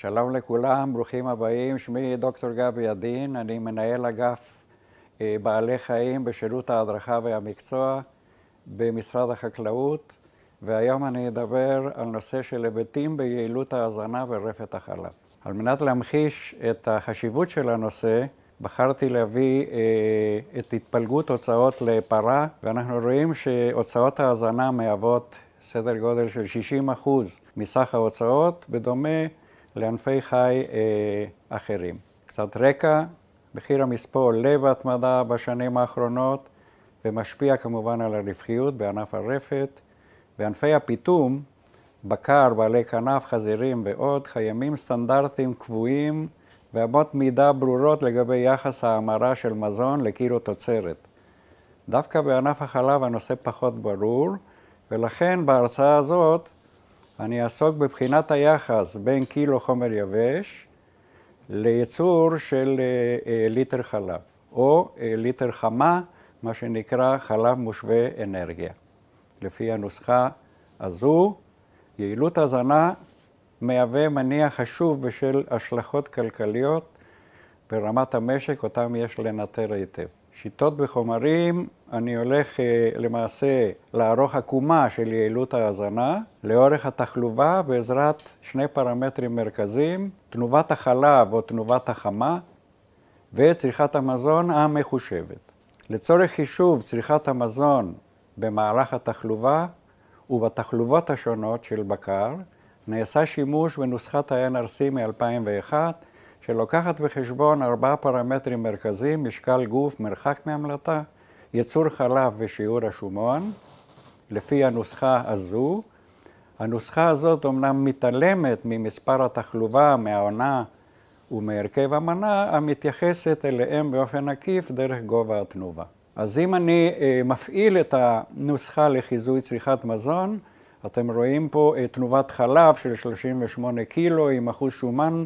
שלום לכולם, ברוכים הבאים. שמי דוקטור גבי עדין, אני מנהל אגף אה, בעלי חיים בשירות ההדרכה והמקצוע במשרד החקלאות, והיום אני אדבר על נושא של היבטים ביעילות ההזנה ורפת החלב. על מנת להמחיש את החשיבות של הנושא, בחרתי להביא אה, את התפלגות הוצאות לפרה, ואנחנו רואים שהוצאות ההזנה מהוות סדר גודל של 60% מסך ההוצאות, בדומה לענפי חי אה, אחרים. קצת רקע, מחיר המספוא עולה בהתמדה בשנים האחרונות ומשפיע כמובן על הרווחיות בענף הרפת. בענפי הפיתום, בקר, בעלי כנף, חזירים ועוד, קיימים סטנדרטים קבועים ואמות מידה ברורות לגבי יחס ההמרה של מזון לקילו תוצרת. דווקא בענף החלב הנושא פחות ברור, ולכן בהרצאה הזאת אני אעסוק בבחינת היחס בין קילו חומר יבש לייצור של אה, אה, ליטר חלב, או אה, ליטר חמה, מה שנקרא חלב מושווה אנרגיה. לפי הנוסחה הזו, יעילות הזנה מהווה מניע חשוב בשל השלכות כלכליות ברמת המשק, אותם יש לנטר היטב. שיטות בחומרים אני הולך אה, למעשה לערוך עקומה של יעילות ההזנה לאורך התחלובה בעזרת שני פרמטרים מרכזיים, תנובת החלב או תנובת החמה וצריכת המזון המחושבת. לצורך חישוב צריכת המזון במהלך התחלובה ובתחלובות השונות של בקר, נעשה שימוש בנוסחת ה-NRC מ-2001 שלוקחת בחשבון ארבעה פרמטרים מרכזיים, משקל גוף, מרחק מהמלטה, ייצור חלב ושיעור השומון, לפי הנוסחה הזו. הנוסחה הזאת אומנם מתעלמת ממספר התחלובה, מהעונה ומהרכב המנה, המתייחסת אליהם באופן עקיף דרך גובה התנובה. אז אם אני אה, מפעיל את הנוסחה לחיזוי צריכת מזון, אתם רואים פה אה, תנובת חלב של 38 קילו עם אחוז שומן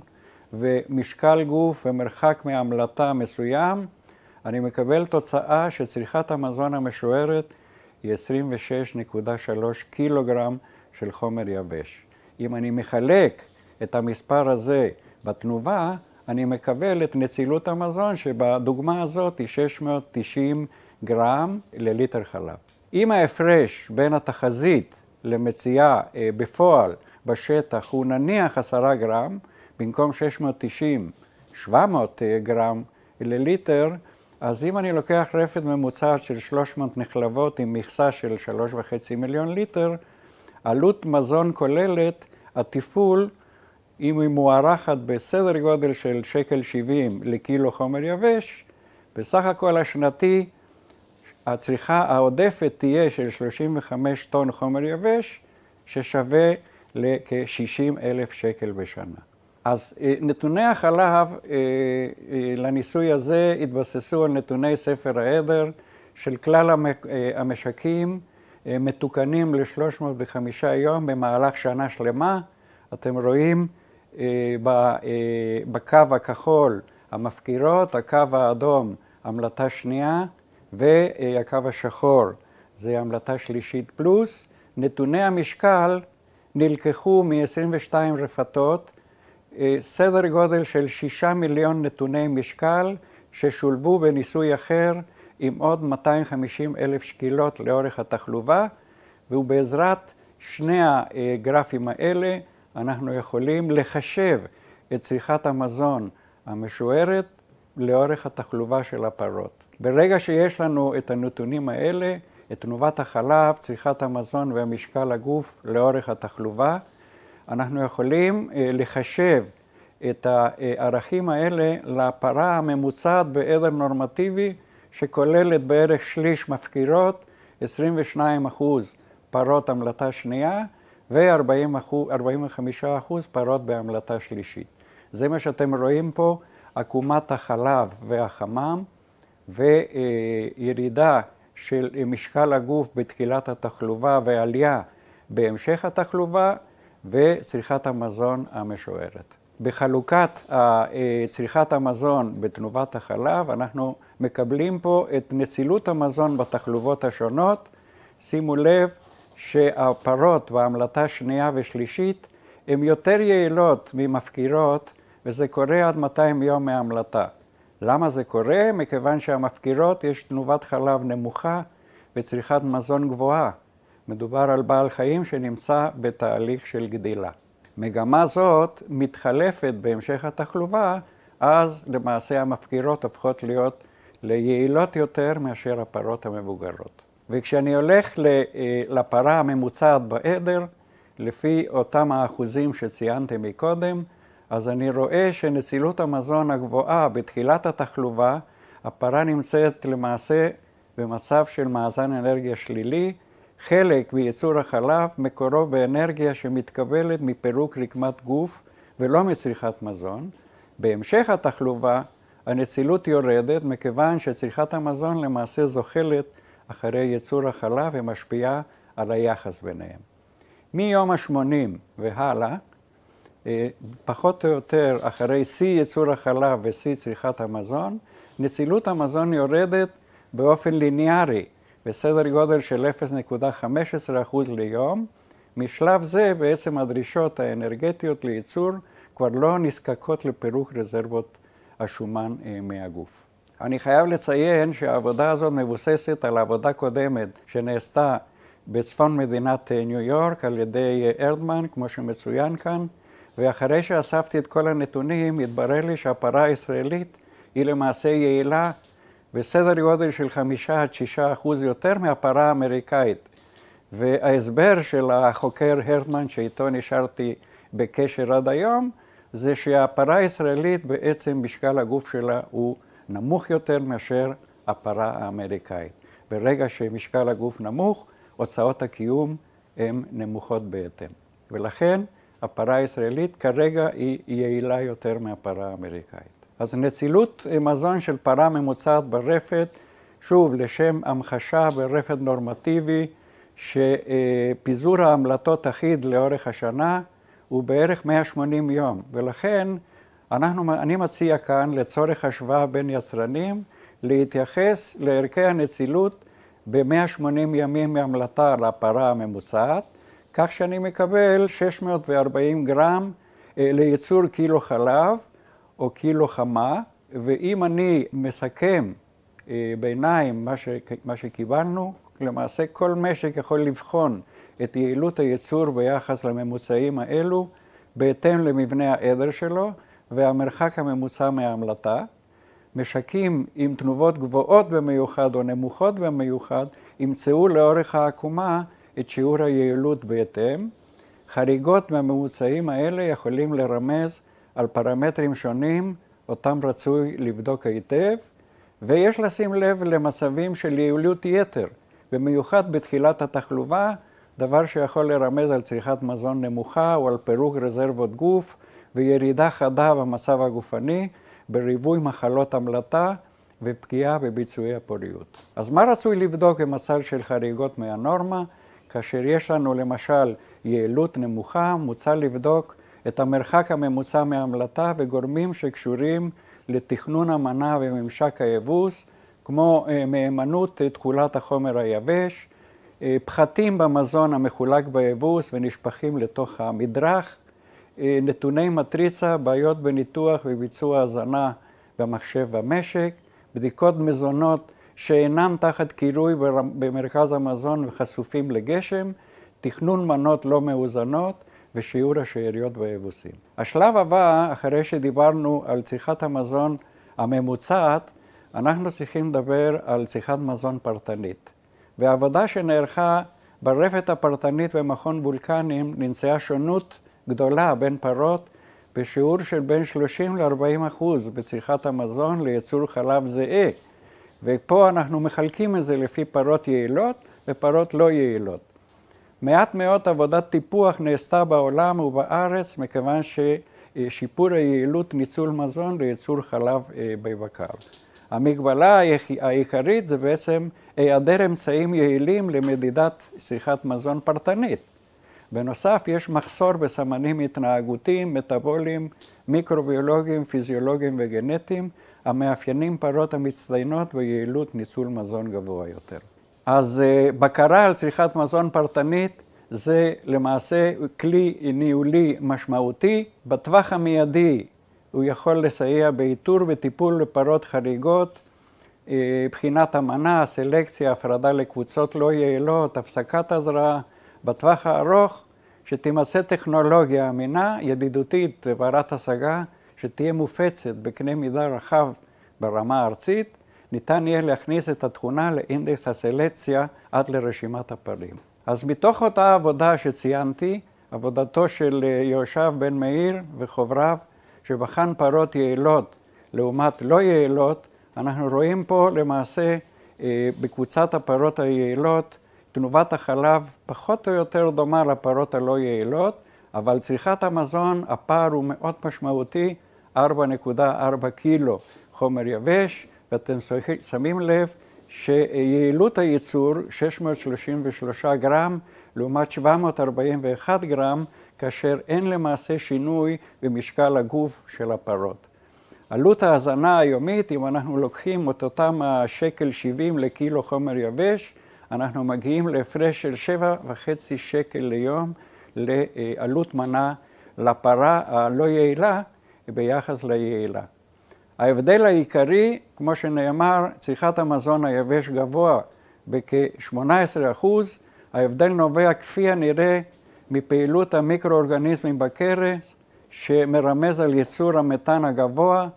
ומשקל גוף ומרחק מהמלטה מסוים, אני מקבל תוצאה שצריכת המזון המשוערת היא 26.3 קילוגרם של חומר יבש. אם אני מחלק את המספר הזה בתנובה, אני מקבל את נצילות המזון, שבדוגמה הזאת היא 690 גרם לליטר חלב. אם ההפרש בין התחזית למציאה אה, בפועל בשטח הוא נניח עשרה גרם, במקום 690, 700 אה, גרם לליטר, אז אם אני לוקח רפת ממוצעת של 300 נחלבות עם מכסה של 3.5 מיליון ליטר, עלות מזון כוללת, התפעול, אם היא מוערכת בסדר גודל של שקל 70 לקילו חומר יבש, בסך הכל השנתי הצריכה העודפת תהיה של 35 טון חומר יבש, ששווה לכ-60 אלף שקל בשנה. אז אה, נתוני החלב אה, אה, לניסוי הזה התבססו על נתוני ספר העדר של כלל המשקים מתוקנים ל-305 יום במהלך שנה שלמה. אתם רואים בקו הכחול המפקירות, הקו האדום המלטה שנייה והקו השחור זה המלטה שלישית פלוס. נתוני המשקל נלקחו מ-22 רפתות אה, סדר גודל של שישה מיליון נתוני משקל ששולבו בניסוי אחר עם עוד 250 אלף שקילות לאורך התחלובה, ובעזרת שני הגרפים האלה אנחנו יכולים לחשב את צריכת המזון המשוערת לאורך התחלובה של הפרות. ברגע שיש לנו את הנתונים האלה, את תנובת החלב, צריכת המזון ומשקל הגוף לאורך התחלובה, אנחנו יכולים אה, לחשב את הערכים האלה לפרה הממוצעת בעדר נורמטיבי, שכוללת בערך שליש מפקירות, 22 אחוז פרות המלטה שנייה ו-45 אחוז פרות בהמלטה שלישית. זה מה שאתם רואים פה, עקומת החלב והחמם וירידה של משקל הגוף בתחילת התחלובה ועלייה בהמשך התחלובה. וצריכת המזון המשוערת. בחלוקת אה, צריכת המזון בתנובת החלב, אנחנו מקבלים פה את נצילות המזון בתחלובות השונות. שימו לב שהפרות בהמלטה שנייה ושלישית הן יותר יעילות ממפקירות, וזה קורה עד 200 יום מהמלטה. למה זה קורה? מכיוון שהמפקירות יש תנובת חלב נמוכה וצריכת מזון גבוהה. מדובר על בעל חיים שנמצא בתהליך של גדילה. מגמה זאת מתחלפת בהמשך התחלובה, אז למעשה המפקירות הופכות להיות ליעילות יותר מאשר הפרות המבוגרות. וכשאני הולך אה, לפרה הממוצעת בעדר, לפי אותם האחוזים שציינתי מקודם, אז אני רואה שנצילות המזון הגבוהה בתחילת התחלובה, הפרה נמצאת למעשה במצב של מאזן אנרגיה שלילי, חלק מייצור החלב מקורו באנרגיה שמתקבלת מפירוק רקמת גוף ולא מצריכת מזון. בהמשך התחלובה הנצילות יורדת מכיוון שצריכת המזון למעשה זוחלת אחרי ייצור החלב ומשפיעה על היחס ביניהם. מיום ה-80 והלאה, אה, פחות או יותר אחרי שיא ייצור החלב ושיא צריכת המזון, נצילות המזון יורדת באופן ליניארי בסדר גודל של 0.15% ליום. משלב זה בעצם הדרישות האנרגטיות לייצור כבר לא נזקקות לפירוק רזרבות השומן אה, מהגוף. אני חייב לציין שהעבודה הזאת מבוססת על עבודה קודמת שנעשתה בצפון מדינת אה, ניו יורק על ידי אה, ארדמן, כמו שמצוין כאן, ואחרי שאספתי את כל הנתונים, התברר לי שהפרה הישראלית היא למעשה יעילה בסדר גודל של חמישה עד שישה אחוז יותר מהפרה האמריקאית. וההסבר של החוקר הרטמן, שאיתו נשארתי בקשר עד היום, זה שהפרה הישראלית בעצם משקל הגוף שלה הוא נמוך יותר מאשר הפרה האמריקאית. ברגע שמשקל הגוף נמוך, הוצאות הקיום הן נמוכות בהתאם. ולכן הפרה הישראלית כרגע היא יעילה יותר מהפרה האמריקאית. אז נצילות מזון של פרה ממוצעת ברפת, שוב, לשם המחשה ברפת נורמטיבי, שפיזור ההמלטות אחיד לאורך השנה הוא בערך 180 יום, ולכן אנחנו, אני מציע כאן, לצורך השוואה בין יצרנים, להתייחס לערכי הנצילות ב-180 ימים מהמלטה לפרה הממוצעת, כך שאני מקבל 640 גרם אה, לייצור קילו חלב, או קילו חמה, ואם אני מסכם אה, ביניים מה, ש, מה שקיבלנו, למעשה כל משק יכול לבחון את יעילות הייצור ביחס לממוצעים האלו, בהתאם למבנה העדר שלו והמרחק הממוצע מההמלטה. משקים עם תנובות גבוהות במיוחד או נמוכות במיוחד, ימצאו לאורך העקומה את שיעור היעילות בהתאם. חריגות מהממוצעים האלה יכולים לרמז על פרמטרים שונים, אותם רצוי לבדוק היטב, ויש לשים לב למצבים של יעילות יתר, במיוחד בתחילת התחלובה, דבר שיכול לרמז על צריכת מזון נמוכה או על פירוק רזרבות גוף וירידה חדה במצב הגופני, בריבוי מחלות המלטה ופגיעה בביצועי הפוריות. אז מה רצוי לבדוק במצב של חריגות מהנורמה? כאשר יש לנו למשל יעילות נמוכה, מוצע לבדוק את המרחק הממוצע מהמלטה וגורמים שקשורים לתכנון המנה וממשק היבוס, כמו אה, מהימנות אה, תכולת החומר היבש, אה, פחתים במזון המחולק ביבוס ונשפכים לתוך המדרך, נתוני מטריצה, בעיות בניתוח וביצוע הזנה במחשב במשק, בדיקות מזונות שאינם תחת קירוי במרכז המזון וחשופים לגשם, תכנון מנות לא מאוזנות, ושיעור השאריות והאבוסים. השלב הבא, אחרי שדיברנו על צריכת המזון הממוצעת, אנחנו צריכים לדבר על צריכת מזון פרטנית. והעבודה שנערכה ברפת הפרטנית במכון וולקנים נמצאה שונות גדולה בין פרות בשיעור של בין 30 ל-40 אחוז בצריכת המזון לייצור חלב זהה. ופה אנחנו מחלקים את זה לפי פרות יעילות ופרות לא יעילות. מעט מאוד עבודת טיפוח נעשתה בעולם ובארץ, מכיוון ששיפור היעילות ניצול מזון לייצור חלב אה, בבקר. המגבלה העיקרית זה בעצם אה, היעדר אמצעים יעילים למדידת צריכת מזון פרטנית. בנוסף, יש מחסור בסמנים התנהגותיים, מטאבוליים, מיקרוביולוגיים, פיזיולוגיים וגנטיים, המאפיינים פרות המצטיינות ביעילות ניצול מזון גבוה יותר. אז אה, בקרה על צריכת מזון פרטנית זה למעשה כלי ניהולי משמעותי. בטווח המיידי הוא יכול לסייע באיתור וטיפול לפרות חריגות, אה, בחינת המנה, סלקציה, הפרדה לקבוצות לא יעילות, הפסקת הזרעה. בטווח הארוך, שתימצא טכנולוגיה אמינה, ידידותית וברת השגה, שתהיה מופצת בקנה מידה רחב ברמה הארצית, ניתן יהיה להכניס את התכונה לאינדקס הסלקציה עד לרשימת הפרים. אז מתוך אותה עבודה שציינתי, עבודתו של אה, יהושב בן מאיר וחובריו, שבחן פרות יעילות לעומת לא יעילות, אנחנו רואים פה למעשה אה, בקבוצת הפרות היעילות, תנובת החלב פחות או יותר דומה לפרות הלא יעילות, אבל צריכת המזון, הפער הוא מאוד משמעותי, 4.4 קילו חומר יבש ואתם שמים לב שיעילות הייצור 633 גרם לעומת 741 גרם, כאשר אין למעשה שינוי במשקל הגוף של הפרות. עלות ההזנה היומית, אם אנחנו לוקחים את אותם השקל 70 לקילו חומר יבש, אנחנו מגיעים להפרש של 7.5 שקל ליום לעלות מנה לפרה הלא יעילה ביחס ליעילה. ההבדל העיקרי, כמו שנאמר, צריכת המזון היבש גבוה בכ-18%, ההבדל נובע כפי הנראה מפעילות המיקרואורגניזמים בקרס, שמרמז על ייצור המתאן הגבוה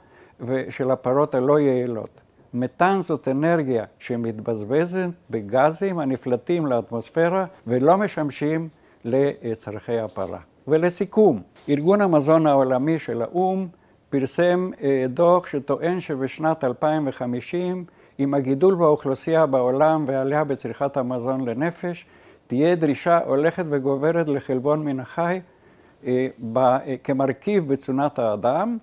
של הפרות הלא יעילות. מתאן זאת אנרגיה שמתבזבזת בגזים הנפלטים לאטמוספירה ולא משמשים לצרכי הפרה. ולסיכום, ארגון המזון העולמי של האו"ם פרסם אה, דוח שטוען שבשנת 2050, עם הגידול באוכלוסייה בעולם והעלייה בצריכת המזון לנפש, תהיה דרישה הולכת וגוברת לחלבון מן החי אה, אה, כמרכיב בתזונת האדם.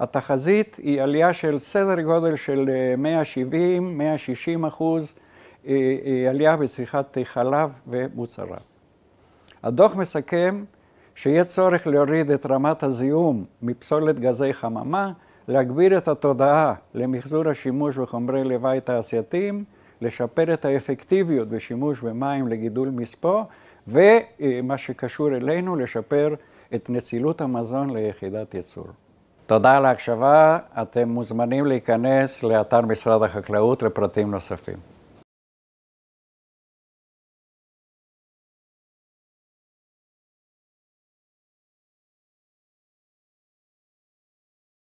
התחזית היא עלייה של סדר גודל של 170-160 אחוז עלייה בצריכת חלב ומוצריו. הדוח מסכם שיהיה צורך להוריד את רמת הזיהום מפסולת גזי חממה, להגביר את התודעה למחזור השימוש בחומרי לוואי תעשייתיים, לשפר את האפקטיביות בשימוש במים לגידול מספו, ומה שקשור אלינו, לשפר את נצילות המזון ליחידת ייצור. תודה על ההקשבה, אתם מוזמנים להיכנס לאתר משרד החקלאות לפרטים נוספים.